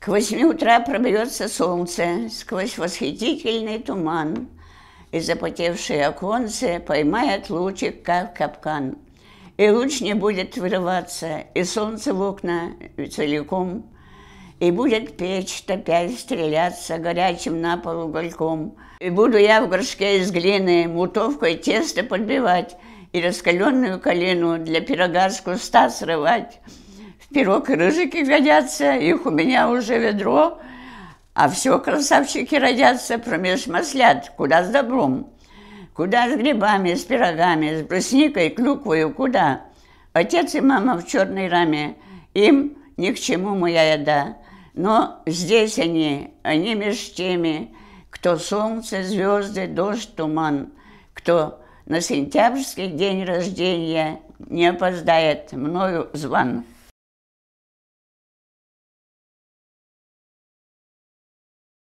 К восьми утра пробьется солнце сквозь восхитительный туман, и запотевшие оконцы поймает лучик, как капкан. И луч не будет вырываться, и солнце в окна целиком, и будет печь, топясь, стреляться горячим на пол угольком. И буду я в горшке из глины мутовкой тесто подбивать, и раскаленную калину для пирога с куста срывать пирог и рыжики годятся, их у меня уже ведро, а все красавчики родятся промеж маслят, куда с добром, куда с грибами, с пирогами, с брусникой, клюквою, куда. Отец и мама в черной раме, им ни к чему моя еда, но здесь они, они меж теми, кто солнце, звезды, дождь, туман, кто на сентябрьский день рождения не опоздает мною зван.